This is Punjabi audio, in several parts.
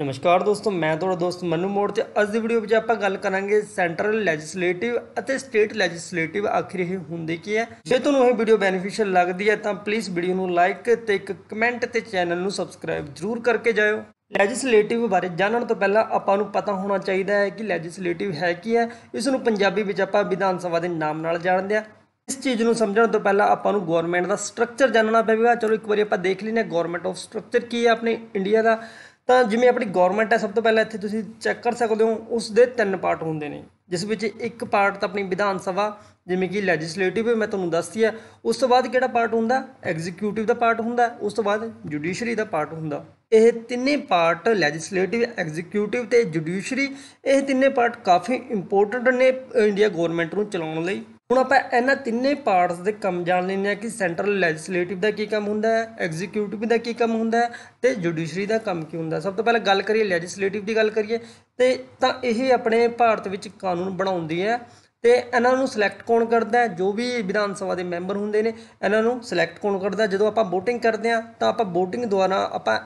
ਨਮਸਕਾਰ ਦੋਸਤੋ ਮੈਂ ਤੁਹਾਡਾ ਦੋਸਤ ਮਨੂ ਮੋੜ ਤੇ ਅੱਜ ਦੀ ਵੀਡੀਓ ਵਿੱਚ ਆਪਾਂ ਗੱਲ ਕਰਾਂਗੇ ਸੈਂਟਰਲ ਲੈਜਿਸਲੇਟਿਵ ਅਤੇ ਸਟੇਟ ਲੈਜਿਸਲੇਟਿਵ ਆਖਿਰ ਇਹ ਹੁੰਦੇ ਕੀ ਹੈ ਜੇ ਤੁਹਾਨੂੰ ਇਹ ਵੀਡੀਓ ਬੈਨੀਫੀਸ਼ੀਅਲ ਲੱਗਦੀ ਹੈ ਤਾਂ ਪਲੀਜ਼ ਵੀਡੀਓ ਨੂੰ ਲਾਈਕ ਤੇ ਇੱਕ ਕਮੈਂਟ ਤੇ ਚੈਨਲ ਨੂੰ ਸਬਸਕ੍ਰਾਈਬ ਜ਼ਰੂਰ ਕਰਕੇ ਜਾਇਓ ਲੈਜਿਸਲੇਟਿਵ ਬਾਰੇ ਜਾਣਨ ਤੋਂ ਪਹਿਲਾਂ ਆਪਾਂ ਨੂੰ ਪਤਾ ਹੋਣਾ ਚਾਹੀਦਾ ਹੈ ਕਿ ਲੈਜਿਸਲੇਟਿਵ ਹੈ ਕੀ ਹੈ ਇਸ ਨੂੰ ਪੰਜਾਬੀ ਵਿੱਚ ਆਪਾਂ ਵਿਧਾਨ ਸਭਾ ਦੇ ਨਾਮ ਨਾਲ ਜਾਣਦੇ ਆ ਇਸ ਚੀਜ਼ ਨੂੰ ਸਮਝਣ ਤੋਂ ਪਹਿਲਾਂ ਆਪਾਂ ਨੂੰ ਗਵਰਨਮੈਂਟ ਦਾ ਸਟਰਕਚਰ ਜਾਣਨਾ ਪਵੇਗਾ ਚਲੋ ਇੱਕ ਵਾਰੀ ਆਪਾਂ ਦੇਖ ਲੈਨੇ ਗਵਰਨਮੈਂਟ ਆਫ ਸਟਰਕਚਰ ਕੀ ਹੈ ਆਪਣੇ ਇੰਡੀਆ ਦਾ ਤਾਂ ਜਿਵੇਂ ਆਪਣੀ ਗਵਰਨਮੈਂਟ ਹੈ ਸਭ ਤੋਂ ਪਹਿਲਾਂ ਇੱਥੇ ਤੁਸੀਂ ਚੈੱਕ ਕਰ ਸਕਦੇ ਹੋ ਉਸ ਦੇ ਤਿੰਨ ਪਾਰਟ ਹੁੰਦੇ ਨੇ ਜਿਸ ਵਿੱਚ ਇੱਕ ਪਾਰਟ ਤਾਂ ਆਪਣੀ ਵਿਧਾਨ ਸਭਾ ਜਿਵੇਂ ਕਿ ਲੈਜਿਸਲੇਟਿਵ ਮੈਂ ਤੁਹਾਨੂੰ ਦੱਸਤੀ ਹੈ ਉਸ ਤੋਂ ਬਾਅਦ ਕਿਹੜਾ ਪਾਰਟ ਹੁੰਦਾ ਐਗਜ਼ੀਕਿਊਟਿਵ ਦਾ ਪਾਰਟ ਹੁੰਦਾ ਉਸ ਤੋਂ ਬਾਅਦ ਜੁਡੀਸ਼ਰੀ ਦਾ ਪਾਰਟ ਹੁੰਦਾ ਇਹ ਤਿੰਨੇ ਪਾਰਟ ਲੈਜਿਸਲੇਟਿਵ ਐਗਜ਼ੀਕਿਊਟਿਵ ਤੇ ਜੁਡੀਸ਼ਰੀ ਇਹ ਤਿੰਨੇ ਪਾਰਟ ਕਾਫੀ ਇੰਪੋਰਟੈਂਟ ਨੇ ਇੰਡੀਆ ਗਵਰਨਮੈਂਟ ਨੂੰ ਚਲਾਉਣ ਲਈ ਹੁਣ ਆਪਾਂ ਇਹਨਾਂ ਤਿੰਨੇ ਪਾਰਟਸ ਦੇ ਕੰਮ ਜਾਣ ਲੈਂਦੇ ਆ ਕਿ ਸੈਂਟਰਲ ਲੈਜਿਸਲੇਟਿਵ ਦਾ ਕੀ ਕੰਮ ਹੁੰਦਾ ਹੈ ਐਗਜ਼ੀਕਿਊਟਿਵ ਦਾ ਕੀ ਕੰਮ ਹੁੰਦਾ ਹੈ ਤੇ ਜੁਡੀਸ਼ਰੀ ਦਾ ਕੰਮ ਕੀ ਹੁੰਦਾ ਸਭ ਤੋਂ ਪਹਿਲਾਂ ਗੱਲ ਕਰੀਏ ਲੈਜਿਸਲੇਟਿਵ ਦੀ ਗੱਲ ਕਰੀਏ ਤੇ ਤਾਂ ਇਹ ਆਪਣੇ ਭਾਰਤ ਵਿੱਚ ਕਾਨੂੰਨ ਬਣਾਉਂਦੀ ਹੈ ਤੇ ਇਹਨਾਂ ਨੂੰ ਸਿਲੈਕਟ ਕੌਣ ਕਰਦਾ ਹੈ ਜੋ ਵੀ ਵਿਧਾਨ ਸਭਾ ਦੇ ਮੈਂਬਰ ਹੁੰਦੇ ਨੇ ਇਹਨਾਂ ਨੂੰ ਸਿਲੈਕਟ ਕੌਣ ਕਰਦਾ ਜਦੋਂ ਆਪਾਂ VOTING ਕਰਦੇ ਆ ਤਾਂ ਆਪਾਂ VOTING ਦੁਆਰਾ ਆਪਾਂ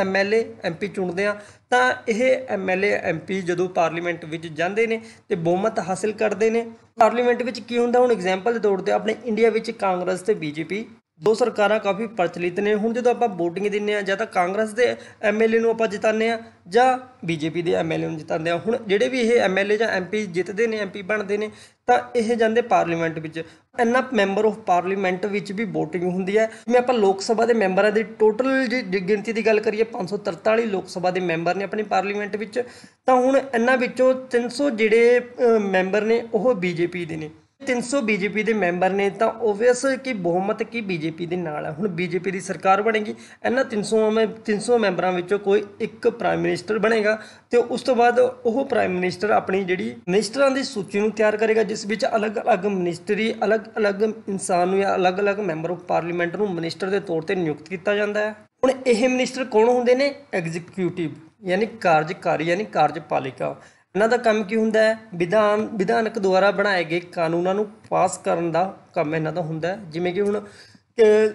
ਐਮਐਲਏ ਐਮਪੀ ਚੁਣਦੇ ਆ ਤਾਂ ਇਹ ਐਮਐਲਏ ਐਮਪੀ ਜਦੋਂ ਪਾਰਲੀਮੈਂਟ ਵਿੱਚ ਜਾਂਦੇ ਨੇ ਤੇ ਬਹੁਮਤ ਹਾਸਲ ਕਰਦੇ ਨੇ ਪਾਰਲੀਮੈਂਟ ਵਿੱਚ ਕੀ ਹੁੰਦਾ ਹੁਣ ਐਗਜ਼ਾਮਪਲ ਦੇ ਤੌਰ ਤੇ ਆਪਣੇ ਇੰਡੀਆ ਵਿੱਚ ਕਾਂਗਰਸ ਤੇ ਬੀਜੇਪੀ ਦੋ ਸਰਕਾਰਾਂ ਕਾਫੀ ਪ੍ਰਚਲਿਤ ਨੇ ਹੁਣ ਜਦੋਂ ਆਪਾਂ VOTING ਦਿੰਨੇ ਆ ਜਾਂ ਤਾਂ ਕਾਂਗਰਸ ਦੇ ਐਮਐਲਏ ਨੂੰ ਆਪਾਂ ਜਿਤਾਉਂਦੇ ਆ ਜਾਂ ਬੀਜੇਪੀ ਦੇ ਐਮਐਲਏ ਨੂੰ ਜਿਤਾਉਂਦੇ ਆ ਹੁਣ ਜਿਹੜੇ ਵੀ ਇਹ ਐਮਐਲਏ ਜਾਂ ਐਮਪੀ ਜਿੱਤਦੇ ਨੇ ਐਮਪੀ ਬਣਦੇ ਨੇ ਤਾਂ ਇਹ ਜਾਂਦੇ ਪਾਰਲੀਮੈਂਟ ਵਿੱਚ ਇੰਨਾ ਮੈਂਬਰ ਆਫ ਪਾਰਲੀਮੈਂਟ ਵਿੱਚ ਵੀ VOTING ਹੁੰਦੀ ਹੈ ਜਿਵੇਂ ਆਪਾਂ ਲੋਕ ਸਭਾ ਦੇ ਮੈਂਬਰਾਂ ਦੀ ਟੋਟਲ ਜੀ ਗਿਣਤੀ ਦੀ ਗੱਲ ਕਰੀਏ 543 ਲੋਕ ਸਭਾ ਦੇ ਮੈਂਬਰ ਨੇ ਆਪਣੀ ਪਾਰਲੀਮੈਂਟ ਵਿੱਚ ਤਾਂ ਹੁਣ ਇੰਨਾ ਵਿੱਚੋਂ 300 ਜਿਹੜੇ ਮੈਂਬਰ ਨੇ ਉਹ ਬੀਜੇਪੀ ਦੇ ਨੇ 300 ਬੀਜੇਪੀ ਦੇ ਮੈਂਬਰ ਨੇ ਤਾਂ ਓਬਵੀਅਸ ਕਿ ਬਹੁਮਤ ਕੀ ਬੀਜੇਪੀ ਦੇ ਨਾਲ ਹੈ ਹੁਣ ਬੀਜੇਪੀ ਦੀ ਸਰਕਾਰ ਬਣੇਗੀ ਇਹਨਾਂ 300 ਮੈਂ 300 ਮੈਂਬਰਾਂ ਵਿੱਚੋਂ ਕੋਈ ਇੱਕ ਪ੍ਰਾਈਮ ਮਿਨਿਸਟਰ ਬਣੇਗਾ ਤੇ ਉਸ ਤੋਂ ਬਾਅਦ ਉਹ ਪ੍ਰਾਈਮ ਮਿਨਿਸਟਰ ਆਪਣੀ ਜਿਹੜੀ ਮਿਨਿਸਟਰਾਂ ਦੀ ਸੂਚੀ ਨੂੰ ਤਿਆਰ ਕਰੇਗਾ ਜਿਸ ਵਿੱਚ ਅਲੱਗ-ਅਲੱਗ ਮਿਨਿਸਟਰੀ ਅਲੱਗ-ਅਲੱਗ ਇਨਸਾਨ ਨੂੰ ਜਾਂ ਅਲੱਗ-ਅਲੱਗ ਮੈਂਬਰ ਆਫ ਪਾਰਲੀਮੈਂਟ ਨੂੰ ਮਿਨਿਸਟਰ ਦੇ ਤੌਰ ਤੇ ਨਿਯੁਕਤ ਕੀਤਾ ਜਾਂਦਾ ਹੈ ਹੁਣ ਇਹ ਮਿਨਿਸਟਰ ਕੌਣ ਹੁੰਦੇ ਨੇ ਐਗਜ਼ੀਕਿਊਟਿਵ ਯਾਨੀ ਕਾਰਜਕਾਰੀ ਯਾਨੀ ਕਾਰਜਪਾਲਿਕਾ ਇਹਨਾਂ ਦਾ ਕੰਮ ਕੀ ਹੁੰਦਾ ਹੈ ਵਿਧਾਨ ਵਿਧਾਨਕ ਦੁਆਰਾ ਬਣਾਏ ਗਏ ਕਾਨੂੰਨਾਂ ਨੂੰ ਪਾਸ ਕਰਨ ਦਾ ਕੰਮ ਇਹਨਾਂ ਦਾ ਹੁੰਦਾ ਜਿਵੇਂ ਕਿ ਹੁਣ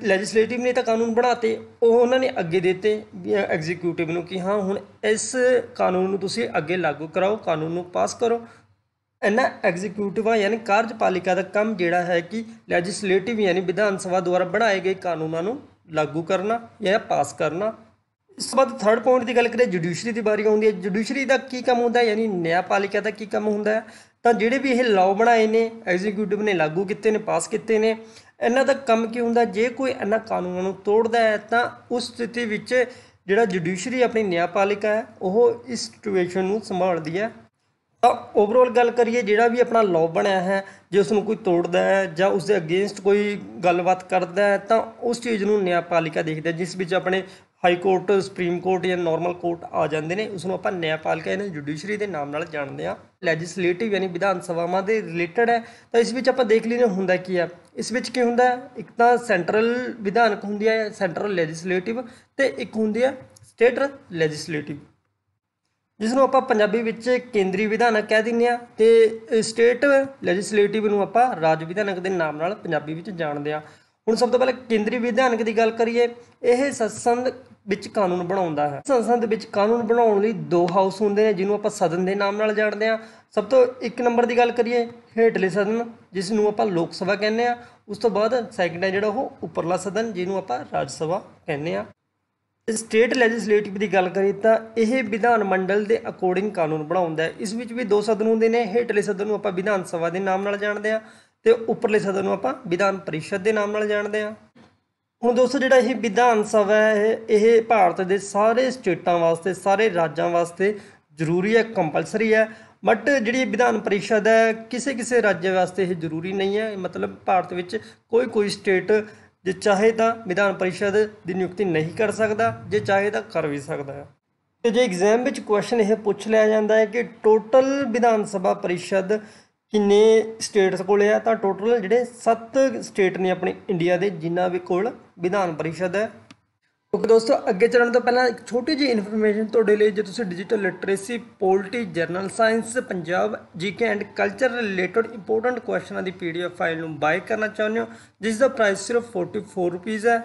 ਲੈਜਿਸਲੇਟਿਵ ਨੇ ਤਾਂ ਕਾਨੂੰਨ ਬਣਾਤੇ ਉਹ ਉਹਨਾਂ ਨੇ ਅੱਗੇ ਦਿੱਤੇ ਐਗਜ਼ੀਕਿਊਟਿਵ ਨੂੰ ਕਿ ਹਾਂ ਹੁਣ ਇਸ ਕਾਨੂੰਨ ਨੂੰ ਤੁਸੀਂ ਅੱਗੇ ਲਾਗੂ ਕਰਾਓ ਕਾਨੂੰਨ ਨੂੰ ਪਾਸ ਕਰੋ ਇਹਨਾਂ ਐਗਜ਼ੀਕਿਊਟਿਵਾਂ ਯਾਨੀ ਕਾਰਜਪਾਲਿਕਾ ਦਾ ਕੰਮ ਜਿਹੜਾ ਹੈ ਕਿ ਲੈਜਿਸਲੇਟਿਵ ਯਾਨੀ ਵਿਧਾਨ ਸਭਾ ਦੁਆਰਾ ਬਣਾਏ ਗਏ ਕਾਨੂੰਨਾਂ ਨੂੰ ਲਾਗੂ ਕਰਨਾ ਜਾਂ ਪਾਸ ਕਰਨਾ ਇਸ ਤੋਂ ਬਾਅਦ ਥਰਡ ਪੁਆਇੰਟ ਦੀ ਗੱਲ ਕਰੀਏ ਜੁਡੀਸ਼ਰੀ ਦੀ ਬਾਰੀ ਆਉਂਦੀ ਹੈ ਜੁਡੀਸ਼ਰੀ ਦਾ ਕੀ ਕੰਮ ਹੁੰਦਾ ਹੈ ਯਾਨੀ ਨਿਆਂਪਾਲਿਕਾ ਦਾ ਕੀ ਕੰਮ ਹੁੰਦਾ ਹੈ ਤਾਂ ਜਿਹੜੇ ਵੀ ਇਹ ਲਾਅ ਬਣਾਏ ਨੇ ਐਗਜ਼ੀਕਿਊਟਿਵ ਨੇ ਲਾਗੂ ਕੀਤੇ ਨੇ ਪਾਸ ਕੀਤੇ ਨੇ ਇਹਨਾਂ ਦਾ ਕੰਮ ਕੀ ਹੁੰਦਾ ਜੇ ਕੋਈ ਇਹਨਾਂ ਕਾਨੂੰਨਾਂ ਨੂੰ ਤੋੜਦਾ ਹੈ ਤਾਂ ਉਸ ਸਥਿਤੀ ਵਿੱਚ ਜਿਹੜਾ ਜੁਡੀਸ਼ਰੀ ਆਪਣੀ ਨਿਆਂਪਾਲਿਕਾ ਹੈ ਉਹ ਇਸ ਸਿਚੁਏਸ਼ਨ ਨੂੰ ਸੰਭਾਲਦੀ ਹੈ ਤਾਂ ਓਵਰਆਲ ਗੱਲ ਕਰੀਏ ਜਿਹੜਾ ਵੀ ਆਪਣਾ ਲਾਅ ਬਣਿਆ ਹੈ ਜੇ ਉਸ ਨੂੰ ਕੋਈ ਤੋੜਦਾ ਹੈ ਜਾਂ ਉਸ ਦੇ ਅਗੇਂਸਟ ਕੋਈ ਗੱਲਬਾਤ ਕਰਦਾ ਹੈ ਤਾਂ ਉਸ ਚੀਜ਼ ਨੂੰ ਨਿਆਂਪਾਲਿਕਾ ਦੇਖਦਾ ਜਿਸ ਵਿੱਚ ਆਪਣੇ ਹਾਈ ਕੋਰਟ ਸੁਪਰੀਮ ਕੋਰਟ ਜਾਂ ਨਾਰਮਲ ਕੋਰਟ ਆ ਜਾਂਦੇ ਨੇ ਉਸ ਨੂੰ ਆਪਾਂ ਨਿਆਂਪਾਲਿਕਾ ਇਹਨਾਂ ਜੁਡੀਸ਼ਰੀ ਦੇ ਨਾਮ ਨਾਲ ਜਾਣਦੇ ਆ ਲੈਜਿਸਲੇਟਿਵ ਯਾਨੀ ਵਿਧਾਨ ਸਭਾਵਾਂ ਦੇ ਰਿਲੇਟਡ ਹੈ ਤਾਂ ਇਸ ਵਿੱਚ ਆਪਾਂ ਦੇਖ ਲੈਨੇ ਹੁੰਦਾ ਕੀ ਹੈ ਇਸ ਵਿੱਚ ਕੀ ਹੁੰਦਾ ਇੱਕ ਤਾਂ ਸੈਂਟਰਲ ਵਿਧਾਨਕ ਹੁੰਦੀ ਹੈ ਸੈਂਟਰਲ ਲੈਜਿਸਲੇਟਿਵ ਤੇ ਇੱਕ ਹੁੰਦੀ ਹੈ ਸਟੇਟ ਲੈਜਿਸਲੇਟਿਵ ਜਿਸ ਨੂੰ ਆਪਾਂ ਪੰਜਾਬੀ ਵਿੱਚ ਕੇਂਦਰੀ ਵਿਧਾਨਕ ਕਹਿ ਦਿੰਨੇ ਆ ਤੇ ਸਟੇਟ ਲੈਜਿਸਲੇਟਿਵ ਨੂੰ ਆਪਾਂ ਰਾਜ ਵਿਧਾਨਕ ਦੇ ਨਾਮ ਨਾਲ ਪੰਜਾਬੀ ਵਿੱਚ ਜਾਣਦੇ ਆ ਹੁਣ ਸਭ ਤੋਂ ਪਹਿਲਾਂ ਕੇਂਦਰੀ ਵਿਧਾਨਕ ਦੀ ਗੱਲ ਕਰੀਏ ਇਹ ਸੰਸਦ ਵਿੱਚ ਕਾਨੂੰਨ ਬਣਾਉਂਦਾ ਹੈ ਸੰਸਦ ਵਿੱਚ ਕਾਨੂੰਨ ਬਣਾਉਣ ਲਈ ਦੋ ਹਾਊਸ ਹੁੰਦੇ ਨੇ ਜਿਹਨੂੰ ਆਪਾਂ ਸਦਨ ਦੇ ਨਾਮ ਨਾਲ ਜਾਣਦੇ ਆ ਸਭ ਤੋਂ ਇੱਕ ਨੰਬਰ ਦੀ ਗੱਲ ਕਰੀਏ ਹੇਠਲੇ ਸਦਨ ਜਿਸ ਨੂੰ ਆਪਾਂ ਲੋਕ ਸਭਾ ਕਹਿੰਦੇ ਆ ਉਸ ਤੋਂ ਬਾਅਦ ਸੈਕੰਡ ਹੈ ਜਿਹੜਾ ਉਹ ਉੱਪਰਲਾ ਸਦਨ ਜਿਹਨੂੰ ਆਪਾਂ ਰਾਜ ਸਭਾ ਕਹਿੰਦੇ ਆ ਸਟੇਟ ਲੈਜਿਸਲੇਟਿਵ ਦੀ ਗੱਲ ਕਰੀ ਤਾਂ ਇਹ ਵਿਧਾਨ ਮੰਡਲ ਦੇ ਅਕੋਰਡਿੰਗ ਕਾਨੂੰਨ ਬਣਾਉਂਦਾ ਹੈ ਇਸ ਵਿੱਚ ਵੀ ਦੋ ਸਦਨ ਹੁੰਦੇ ਨੇ ਹੇਠਲੇ ਸਦਨ ਨੂੰ ਆਪਾਂ ਵਿਧਾਨ ਸਭਾ ਦੇ ਨਾਮ ਨਾਲ ਜਾਣਦੇ ਆ ਤੇ ਉੱਪਰਲੇ ਸਦਨ ਨੂੰ ਆਪਾਂ ਵਿਧਾਨ ਪਰਿਸ਼ਦ ਦੇ ਨਾਮ ਨਾਲ ਜਾਣਦੇ ਆ ਹੁਣ ਦੋਸਤੋ ਜਿਹੜਾ ਇਹ ਵਿਧਾਨ ਸਭਾ ਹੈ ਇਹ ਭਾਰਤ ਦੇ ਸਾਰੇ ਸਟੇਟਾਂ ਵਾਸਤੇ ਸਾਰੇ ਰਾਜਾਂ ਵਾਸਤੇ ਜ਼ਰੂਰੀ ਹੈ ਕੰਪਲਸਰੀ ਹੈ ਬਟ ਜਿਹੜੀ ਵਿਧਾਨ ਪਰਿਸ਼ਦ ਹੈ ਕਿਸੇ ਕਿਸੇ ਰਾਜ ਵਾਸਤੇ ਇਹ ਜ਼ਰੂਰੀ ਨਹੀਂ ਹੈ ਮਤਲਬ ਭਾਰਤ ਵਿੱਚ ਕੋਈ ਕੋਈ ਸਟੇਟ ਜੇ ਚਾਹੇ ਤਾਂ ਵਿਧਾਨ ਪਰਿਸ਼ਦ ਦੀ ਨਿਯੁਕਤੀ ਨਹੀਂ ਕਰ ਸਕਦਾ ਜੇ ਚਾਹੇ ਤਾਂ ਕਰ ਵੀ ਸਕਦਾ ਹੈ ਤੇ ਜੇ ਐਗਜ਼ਾਮ ਵਿੱਚ ਕੁਐਸਚਨ ਇਹ ਪੁੱਛ ਲਿਆ ਜਾਂਦਾ ਹੈ ਕਿ ਟੋਟਲ ਵਿਧਾਨ ਸਭਾ ਪਰਿਸ਼ਦ ਕਿੰਨੇ ਸਟੇਟਸ ਕੋਲ ਹੈ ਤਾਂ ਟੋਟਲ ਜਿਹੜੇ 7 ਸਟੇਟ ਨੇ ਆਪਣੇ ਇੰਡੀਆ ਦੇ ਜਿਨ੍ਹਾਂ ਵੀ ਕੋਲ ਵਿਧਾਨ ਪਰਿਸ਼ਦ ਹੈ ਓਕੇ ਦੋਸਤੋ ਅੱਗੇ ਚੱਲਣ ਤੋਂ ਪਹਿਲਾਂ ਇੱਕ ਛੋਟੀ ਜਿਹੀ ਇਨਫੋਰਮੇਸ਼ਨ ਤੁਹਾਡੇ ਲਈ ਜੇ ਤੁਸੀਂ digital literacy polity general science Punjab GK and culture related important ਕੁਐਸਚਨਾਂ ਦੀ ਪੀਡੀਐਫ ਫਾਈਲ ਨੂੰ ਬਾਈ ਕਰਨਾ ਚਾਹੁੰਦੇ ਹੋ ਜਿਸ ਦਾ ਪ੍ਰਾਈਸ ਸਿਰਫ 44 ਰੁਪਏ ਹੈ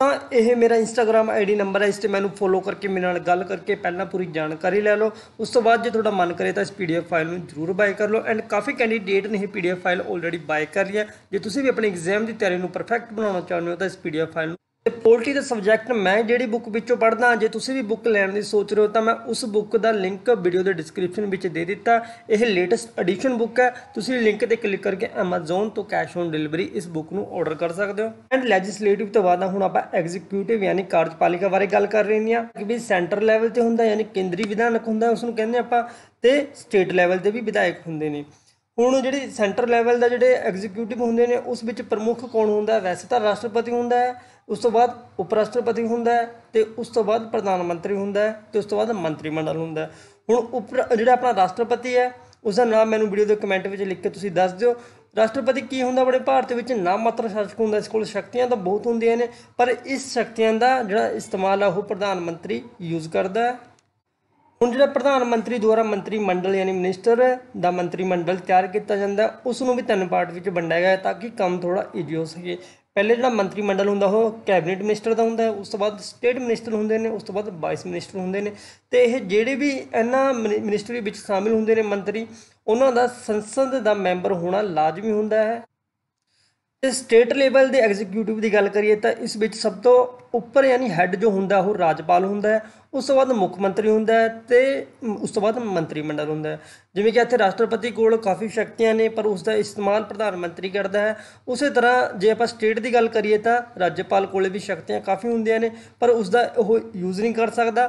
ਤਾਂ ਇਹ ਮੇਰਾ ਇੰਸਟਾਗ੍ਰam ਆਈਡੀ ਨੰਬਰ ਹੈ ਇਸ ਤੇ ਮੈਨੂੰ ਫੋਲੋ ਕਰਕੇ ਮੇਰੇ ਨਾਲ ਗੱਲ ਕਰਕੇ ਪਹਿਲਾਂ ਪੂਰੀ ਜਾਣਕਾਰੀ ਲੈ ਲਓ ਉਸ ਤੋਂ ਬਾਅਦ ਜੇ ਤੁਹਾਡਾ ਮਨ ਕਰੇ ਤਾਂ ਇਸ ਪੀਡੀਐਫ ਫਾਈਲ ਨੂੰ ਜ਼ਰੂਰ ਬਾਈ ਕਰ ਲਓ ਐਂਡ ਕਾਫੀ ਕੈਂਡੀਡੇਟ ਨੇ ਇਹ ਪੀਡੀਐਫ ਫਾਈਲ ਆਲਰੇਡੀ ਬਾਈ ਕਰ ਲਈ ਹੈ ਜੇ ਤੁਸੀਂ ਵੀ ਆਪਣੀ ਐਗਜ਼ਾਮ ਦੀ ਤਿਆਰੀ ਨੂੰ ਪਰਫੈਕਟ ਬਣਾਉਣਾ ਚਾਹੁੰਦੇ ਹੋ ਤਾਂ ਇਸ ਪੀਡੀਐਫ ਫਾਈਲ ਨੂੰ ਤੇ ਪੋਲਟਰੀ ਦਾ ਸਬਜੈਕਟ ਮੈਂ ਜਿਹੜੀ ਬੁੱਕ ਵਿੱਚੋਂ ਪੜ੍ਹਦਾ ਜੇ ਤੁਸੀਂ ਵੀ ਬੁੱਕ ਲੈਣ ਦੀ ਸੋਚ ਰਹੇ ਹੋ ਤਾਂ ਮੈਂ ਉਸ ਬੁੱਕ ਦਾ ਲਿੰਕ ਵੀਡੀਓ ਦੇ ਡਿਸਕ੍ਰਿਪਸ਼ਨ ਵਿੱਚ ਦੇ ਦਿੱਤਾ ਇਹ ਲੇਟੈਸਟ ਐਡੀਸ਼ਨ ਬੁੱਕ ਹੈ ਤੁਸੀਂ ਲਿੰਕ ਤੇ ਕਲਿੱਕ ਕਰਕੇ Amazon ਤੋਂ ਕੈਸ਼ ਔਨ ਡਿਲੀਵਰੀ ਇਸ ਬੁੱਕ ਨੂੰ ਆਰਡਰ ਕਰ ਸਕਦੇ ਹੋ ਐਂਡ ਲੈਜਿਸਲੇਟਿਵ ਤੋਂ ਬਾਅਦ ਹੁਣ ਆਪਾਂ ਐਗਜ਼ੀਕਿਊਟਿਵ ਯਾਨੀ ਕਾਰਜਪਾਲਿਕਾ ਬਾਰੇ ਗੱਲ ਕਰ ਰਹੇ ਹਾਂ ਕਿ ਵੀ ਸੈਂਟਰ ਲੈਵਲ ਤੇ ਹੁੰਦਾ ਯਾਨੀ ਕੇਂਦਰੀ ਵਿਧਾਨਕ ਹੁੰਦਾ ਉਸ ਨੂੰ ਕਹਿੰਦੇ ਆਪਾਂ ਤੇ ਸਟੇਟ ਲੈਵਲ ਤੇ ਵੀ ਵਿਧਾਇਕ ਹੁੰਦੇ ਨੇ ਹੁਣ ਜਿਹੜੀ ਸੈਂਟਰ ਲੈਵਲ ਦਾ ਜਿਹੜੇ ਐਗਜ਼ੀਕਿਊਟਿਵ ਹੁੰਦੇ ਨੇ ਉਸ ਵਿੱਚ ਪ੍ਰਮੁੱਖ ਕੌਣ ਹੁੰਦਾ ਹੈ ਵੈਸੇ ਤਾਂ ਰਾਸ਼ਟਰਪਤੀ ਹੁੰਦਾ ਹੈ ਉਸ ਤੋਂ ਬਾਅਦ ਉਪ ਰਾਸ਼ਟਰਪਤੀ ਹੁੰਦਾ ਹੈ ਤੇ ਉਸ ਤੋਂ ਬਾਅਦ ਪ੍ਰਧਾਨ ਮੰਤਰੀ ਹੁੰਦਾ ਹੈ ਤੇ ਉਸ ਤੋਂ ਬਾਅਦ ਮੰਤਰੀ ਮੰਡਲ ਹੁੰਦਾ ਹੈ ਹੁਣ ਉਪ ਜਿਹੜਾ ਆਪਣਾ ਰਾਸ਼ਟਰਪਤੀ ਹੈ ਉਸ ਦਾ ਨਾਮ ਮੈਨੂੰ ਵੀਡੀਓ ਦੇ ਕਮੈਂਟ ਵਿੱਚ ਲਿਖ ਕੇ ਤੁਸੀਂ ਦੱਸ ਦਿਓ ਰਾਸ਼ਟਰਪਤੀ ਕੀ ਹੁੰਦਾ ਬੜੇ ਭਾਰਤ ਵਿੱਚ ਨਾਮ ਮਾਤਰ ਸ਼ਾਸਕ ਹੁੰਦਾ ਇਸ ਕੋਲ ਸ਼ਕਤੀਆਂ ਤਾਂ ਬਹੁਤ ਹੁੰਦੀਆਂ ਨੇ ਪਰ ਇਸ ਸ਼ਕਤੀਆਂ ਦਾ ਜਿਹੜਾ ਇਸਤੇਮਾਲ ਆ ਉਹ ਪ੍ਰਧਾਨ ਮੰਤਰੀ ਯੂਜ਼ ਕਰਦਾ ਹੈ ਹੁਣ ਜਿਹੜਾ ਪ੍ਰਧਾਨ ਮੰਤਰੀ ਦੁਆਰਾ ਮੰਤਰੀ ਮੰਡਲ ਯਾਨੀ ਮਿਨਿਸਟਰ ਦਾ ਮੰਤਰੀ ਮੰਡਲ ਤਿਆਰ ਕੀਤਾ ਜਾਂਦਾ ਉਸ ਨੂੰ ਵੀ ਤਿੰਨ ਪਾਰਟ ਵਿੱਚ ਵੰਡਿਆ ਗਿਆ ਤਾਂ ਕਿ ਕੰਮ ਥੋੜਾ ਈਜ਼ੀ ਹੋ ਸਕੇ ਪਹਿਲੇ ਜਿਹੜਾ ਮੰਤਰੀ ਮੰਡਲ ਹੁੰਦਾ ਉਹ ਕੈਬਨਿਟ ਮਿਨਿਸਟਰ ਦਾ ਹੁੰਦਾ ਉਸ ਤੋਂ ਬਾਅਦ ਸਟੇਟ ਮਿਨਿਸਟਰ ਹੁੰਦੇ ਨੇ ਉਸ ਤੋਂ ਬਾਅਦ ਵਾਈਸ ਮਿਨਿਸਟਰ ਹੁੰਦੇ ਨੇ ਤੇ ਇਹ ਜਿਹੜੇ ਵੀ ਇਹਨਾਂ ਮਿਨਿਸਟਰੀ ਵਿੱਚ ਸ਼ਾਮਿਲ ਹੁੰਦੇ ਨੇ ਮੰਤਰੀ ਉਹਨਾਂ ਦਾ ਸੰਸਦ ਦਾ ਮੈਂਬਰ ਹੋਣਾ ਲਾਜ਼ਮੀ ਹੁੰਦਾ ਹੈ ਤੇ ਸਟੇਟ ਲੈਵਲ ਦੇ ਐਗਜ਼ੀਕਿਊਟਿਵ ਦੀ ਗੱਲ ਕਰੀਏ ਤਾਂ ਇਸ ਵਿੱਚ ਸਭ ਤੋਂ ਉੱਪਰ ਯਾਨੀ ਹੈੱਡ ਜੋ ਹੁੰਦਾ ਉਹ ਰਾਜਪਾਲ ਹੁੰਦਾ ਹੈ ਉਸ ਤੋਂ ਬਾਅਦ ਮੁੱਖ ਮੰਤਰੀ ਹੁੰਦਾ ਹੈ ਤੇ ਉਸ ਤੋਂ ਬਾਅਦ ਮੰਤਰੀ ਮੰਡਲ ਹੁੰਦਾ ਹੈ ਜਿਵੇਂ ਕਿ ਇੱਥੇ ਰਾਸ਼ਟਰਪਤੀ ਕੋਲ ਕਾਫੀ ਸ਼ਕਤੀਆਂ ਨੇ ਪਰ ਉਸ ਦਾ ਇਸਤੇਮਾਲ ਪ੍ਰਧਾਨ ਮੰਤਰੀ ਕਰਦਾ ਹੈ ਉਸੇ ਤਰ੍ਹਾਂ ਜੇ ਆਪਾਂ ਸਟੇਟ ਦੀ ਗੱਲ ਕਰੀਏ ਤਾਂ ਰਾਜਪਾਲ ਕੋਲੇ ਵੀ ਸ਼ਕਤੀਆਂ ਕਾਫੀ ਹੁੰਦੀਆਂ ਨੇ ਪਰ ਉਸ ਦਾ ਉਹ ਯੂਜ਼ ਨਹੀਂ ਕਰ ਸਕਦਾ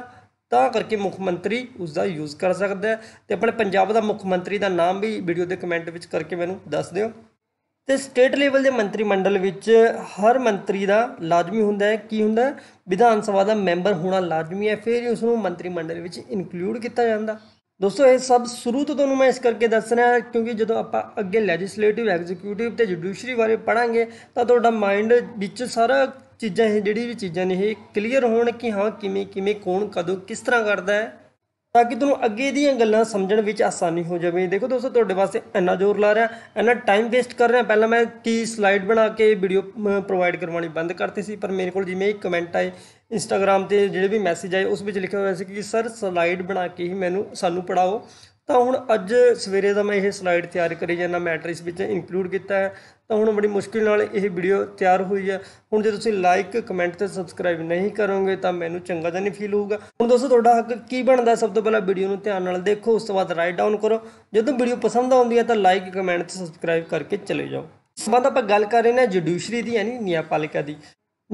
ਤਾਂ ਕਰਕੇ ਮੁੱਖ ਮੰਤਰੀ ਉਸ ਦਾ ਯੂਜ਼ ਕਰ ਸਕਦਾ ਹੈ ਤੇ ਆਪਣੇ ਪੰਜਾਬ ਦਾ ਮੁੱਖ ਮੰਤਰੀ ਦਾ ਨਾਮ ਵੀ ਵੀਡੀਓ ਦੇ ਕਮੈਂਟ ਵਿੱਚ ਕਰਕੇ ਮੈਨੂੰ ਦੱਸ ਦਿਓ ਤੇ ਸਟੇਟ ਲੈਵਲ ਦੇ ਮੰਤਰੀ ਮੰਡਲ ਵਿੱਚ ਹਰ ਮੰਤਰੀ ਦਾ ਲਾਜ਼ਮੀ ਹੁੰਦਾ ਹੈ ਕੀ ਹੁੰਦਾ ਵਿਧਾਨ ਸਭਾ ਦਾ ਮੈਂਬਰ ਹੋਣਾ ਲਾਜ਼ਮੀ ਹੈ ਫਿਰ ਉਸ ਨੂੰ ਮੰਤਰੀ ਮੰਡਲ ਵਿੱਚ ਇਨਕਲੂਡ ਕੀਤਾ ਜਾਂਦਾ ਦੋਸਤੋ ਇਹ ਸਭ ਸ਼ੁਰੂ ਤੋਂ ਤੁਹਾਨੂੰ ਮੈਂ ਇਸ ਕਰਕੇ ਦੱਸ ਰਿਹਾ ਕਿਉਂਕਿ ਜਦੋਂ ਆਪਾਂ ਅੱਗੇ ਲੈਜਿਸਲੇਟਿਵ ਐਗਜ਼ੀਕਿਊਟਿਵ ਤੇ ਜੁਡੀਸ਼ਰੀ ਬਾਰੇ ਪੜਾਂਗੇ ਤਾਂ ਤੁਹਾਡਾ ਮਾਈਂਡ ਵਿੱਚ ਸਾਰਾ ਚੀਜ਼ਾਂ ਇਹ ਜਿਹੜੀ ਵੀ ਚੀਜ਼ਾਂ ਨੇ ਇਹ ਕਲੀਅਰ ਹੋਣ ਕਿ ਹਾਂ ਕਿਵੇਂ ਕਿਵੇਂ ਕੌਣ ਕਦੋਂ ਕਿਸ ਤਰ੍ਹਾਂ ਕਰਦਾ ਹੈ ਤਾਂ ਕਿ ਤੁਹਾਨੂੰ ਅੱਗੇ ਦੀਆਂ ਗੱਲਾਂ ਸਮਝਣ ਵਿੱਚ ਆਸਾਨੀ ਹੋ ਜਾਵੇ ਦੇਖੋ ਦੋਸਤੋ ਤੁਹਾਡੇ ਵਾਸਤੇ ਇੰਨਾ ਜ਼ੋਰ ਲਾ ਰਿਹਾ ਇੰਨਾ ਟਾਈਮ ਵੇਸਟ ਕਰ ਰਿਹਾ ਪਹਿਲਾਂ ਮੈਂ ਕੀ ਸਲਾਈਡ ਬਣਾ ਕੇ ਵੀਡੀਓ ਪ੍ਰੋਵਾਈਡ ਕਰਵਾਉਣੀ ਬੰਦ ਕਰਤੀ ਸੀ ਪਰ ਮੇਰੇ ਕੋਲ ਜਿਵੇਂ ਇੱਕ ਕਮੈਂਟ ਆਏ ਇੰਸਟਾਗ੍ਰam ਤੇ ਜਿਹੜੇ ਵੀ ਮੈਸੇਜ ਆਏ ਉਸ ਵਿੱਚ ਲਿਖਿਆ ਹੋਇਆ ਸੀ ਕਿ ਸਰ ਸਲਾਈਡ ਬਣਾ ਕੇ ਹੀ ਮੈਨੂੰ ਸਾਨੂੰ ਪੜਾਓ ਤਾਂ ਹੁਣ ਅੱਜ ਸਵੇਰੇ ਦਾ ਮੈਂ ਇਹ ਸਲਾਈਡ ਤਿਆਰ ਕਰੀ ਜਾਂਦਾ ਮੈਟ੍ਰਿਕਸ ਵਿੱਚ ਇਨਕਲੂਡ ਕੀਤਾ ਹੈ ਤਾਂ ਹੁਣ ਬੜੀ ਮੁਸ਼ਕਿਲ ਨਾਲ ਇਹ ਵੀਡੀਓ ਤਿਆਰ ਹੋਈ ਹੈ ਹੁਣ ਜੇ ਤੁਸੀਂ ਲਾਈਕ ਕਮੈਂਟ ਤੇ ਸਬਸਕ੍ਰਾਈਬ ਨਹੀਂ ਕਰੋਗੇ ਤਾਂ ਮੈਨੂੰ ਚੰਗਾ ਤਾਂ ਨਹੀਂ ਫੀਲ ਹੋਊਗਾ ਹੁਣ ਦੋਸਤੋ ਤੁਹਾਡਾ ਹੱਕ ਕੀ ਬਣਦਾ ਸਭ ਤੋਂ ਪਹਿਲਾਂ ਵੀਡੀਓ ਨੂੰ ਧਿਆਨ ਨਾਲ ਦੇਖੋ ਉਸ ਤੋਂ ਬਾਅਦ ਰਾਈਟ ਡਾਊਨ ਕਰੋ ਜਦੋਂ ਵੀਡੀਓ ਪਸੰਦ ਆਉਂਦੀ ਹੈ ਤਾਂ ਲਾਈਕ ਕਮੈਂਟ ਤੇ ਸਬਸਕ੍ਰਾਈਬ ਕਰਕੇ ਚਲੇ ਜਾਓ ਸਮਾਂ ਆਪਾਂ ਗੱਲ ਕਰ ਰਹੇ ਨੇ ਜੁਡੀਸ਼ਰੀ ਦੀ ਯਾਨੀ ਨਿਆਪਾਲਿਕਾ ਦੀ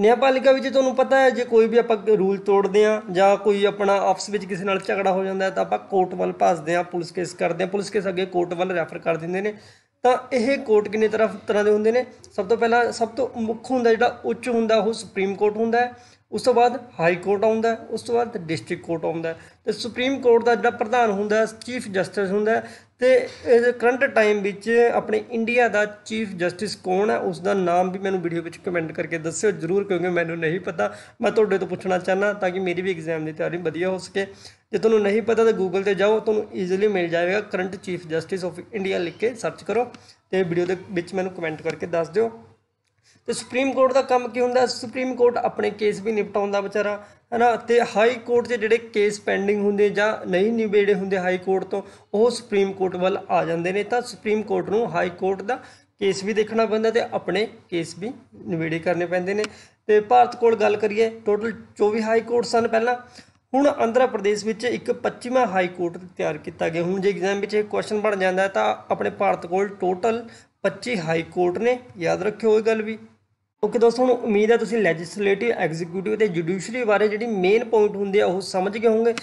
ਨਿਆਪਾਲਿਕਾ ਵਿੱਚ ਤੁਹਾਨੂੰ ਪਤਾ ਹੈ ਜੇ ਕੋਈ ਵੀ ਆਪਾਂ ਰੂਲ ਤੋੜਦੇ ਆ ਜਾਂ ਕੋਈ ਆਪਣਾ ਆਫਿਸ ਵਿੱਚ ਕਿਸੇ ਨਾਲ ਝਗੜਾ ਹੋ ਜਾਂਦਾ ਤਾਂ ਆਪਾਂ ਕੋਰਟ ਵੱਲ ਭੱਜਦੇ ਆ ਪੁਲਿਸ ਕੇਸ ਕਰਦੇ ਆ ਪੁਲਿਸ ਕੇਸ ਅੱਗੇ ਕੋਰਟ ਵੱਲ ਰੈਫਰ ਕਰ ਦਿੰਦੇ ਨੇ ਤਾਂ ਇਹ ਕੋਰਟ ਕਿੰਨੇ ਤਰ੍ਹਾਂ ਦੇ ਹੁੰਦੇ ਨੇ ਸਭ ਤੋਂ ਪਹਿਲਾਂ ਸਭ ਤੋਂ ਮੁੱਖ ਹੁੰਦਾ ਜਿਹੜਾ ਉੱਚ ਹੁੰਦਾ ਉਹ ਸੁਪਰੀਮ ਕੋਰਟ ਹੁੰਦਾ ਹੈ ਉਸ ਤੋਂ ਬਾਅਦ ਹਾਈ ਕੋਰਟ ਆਉਂਦਾ ਉਸ ਤੋਂ ਬਾਅਦ ਡਿਸਟ੍ਰਿਕਟ ਕੋਰਟ ਆਉਂਦਾ ਤੇ ਸੁਪਰੀਮ ਕੋਰਟ ਦਾ ਜਿਹੜਾ ਪ੍ਰਧਾਨ ਹੁੰਦਾ ਚੀਫ ਜਸਟਿਸ ਹੁੰਦਾ ਤੇ ਇਸ ਕਰੰਟ ਟਾਈਮ ਵਿੱਚ ਆਪਣੇ ਇੰਡੀਆ ਦਾ ਚੀਫ ਜਸਟਿਸ ਕੌਣ ਹੈ ਉਸ ਦਾ ਨਾਮ ਵੀ ਮੈਨੂੰ ਵੀਡੀਓ ਵਿੱਚ ਕਮੈਂਟ ਕਰਕੇ ਦੱਸਿਓ ਜਰੂਰ ਕਿਉਂਕਿ ਮੈਨੂੰ ਨਹੀਂ ਪਤਾ ਮੈਂ ਤੁਹਾਡੇ ਤੋਂ ਪੁੱਛਣਾ ਚਾਹਨਾ ਤਾਂ ਕਿ ਮੇਰੀ ਵੀ ਐਗਜ਼ਾਮ ਦੀ ਤਿਆਰੀ ਵਧੀਆ ਹੋ ਸਕੇ ਜੇ ਤੁਹਾਨੂੰ ਨਹੀਂ ਪਤਾ ਤਾਂ ਗੂਗਲ ਤੇ ਜਾਓ ਤੁਹਾਨੂੰ ਈਜ਼ੀਲੀ ਮਿਲ ਜਾਏਗਾ current chief justice of India ਲਿਖ ਕੇ ਸਰਚ ਕਰੋ ਤੇ ਵੀਡੀਓ ਦੇ ਵਿੱਚ ਮੈਨੂੰ ਕਮੈਂਟ ਕਰਕੇ ਦੱਸ ਦਿਓ ਤੇ ਸੁਪਰੀਮ ਕੋਰਟ ਦਾ ਕੰਮ ਕੀ ਹੁੰਦਾ ਸੁਪਰੀਮ ਕੋਰਟ ਆਪਣੇ ਕੇਸ ਵੀ ਨਿਪਟਾਉਂਦਾ ਵਿਚਾਰਾ ਹਨਾ ਤੇ ਹਾਈ ਕੋਰਟ ਦੇ ਜਿਹੜੇ ਕੇਸ ਪੈਂਡਿੰਗ ਹੁੰਦੇ ਜਾਂ ਨਹੀਂ ਨਿਬੇੜੇ ਹੁੰਦੇ ਹਾਈ ਕੋਰਟ ਤੋਂ ਉਹ ਸੁਪਰੀਮ ਕੋਰਟ ਵੱਲ ਆ ਜਾਂਦੇ ਨੇ ਤਾਂ ਸੁਪਰੀਮ ਕੋਰਟ ਨੂੰ ਹਾਈ ਕੋਰਟ ਦਾ ਕੇਸ ਵੀ ਦੇਖਣਾ ਪੈਂਦਾ ਤੇ ਆਪਣੇ ਕੇਸ ਵੀ ਨਿਬੇੜੇ ਕਰਨੇ ਪੈਂਦੇ ਨੇ ਤੇ ਭਾਰਤ ਕੋਲ ਗੱਲ ਕਰੀਏ ਟੋਟਲ 24 ਹਾਈ ਕੋਰਟ ਸਨ ਪਹਿਲਾਂ ਹੁਣ ਆਂਧਰਾ ਪ੍ਰਦੇਸ਼ ਵਿੱਚ ਇੱਕ 25ਵਾਂ ਹਾਈ ਕੋਰਟ ਤਿਆਰ ਕੀਤਾ ਗਿਆ ਹੁਣ ਜੇ ਐਗਜ਼ਾਮ ਵਿੱਚ ਇਹ ਕੁਐਸਚਨ ਬਣ ਜਾਂਦਾ ਤਾਂ ਆਪਣੇ ਭਾਰਤ ਕੋਲ ਟੋਟਲ 25 ਹਾਈ ਕੋਰਟ ਨੇ ਯਾਦ ਰੱਖਿਓ ਇਹ ਗੱਲ ਵੀ ਓਕੇ ਦੋਸਤੋ ਹੁਣ ਉਮੀਦ ਹੈ ਤੁਸੀਂ ਲੈਜਿਸਲੇਟਿਵ ਐਗਜ਼ੀਕਿਊਟਿਵ ਤੇ ਜੁਡੀਸ਼ਰੀ ਬਾਰੇ ਜਿਹੜੀ ਮੇਨ ਪੁਆਇੰਟ ਹੁੰਦੇ ਆ ਉਹ ਸਮਝ ਗਏ ਹੋਵੋਗੇ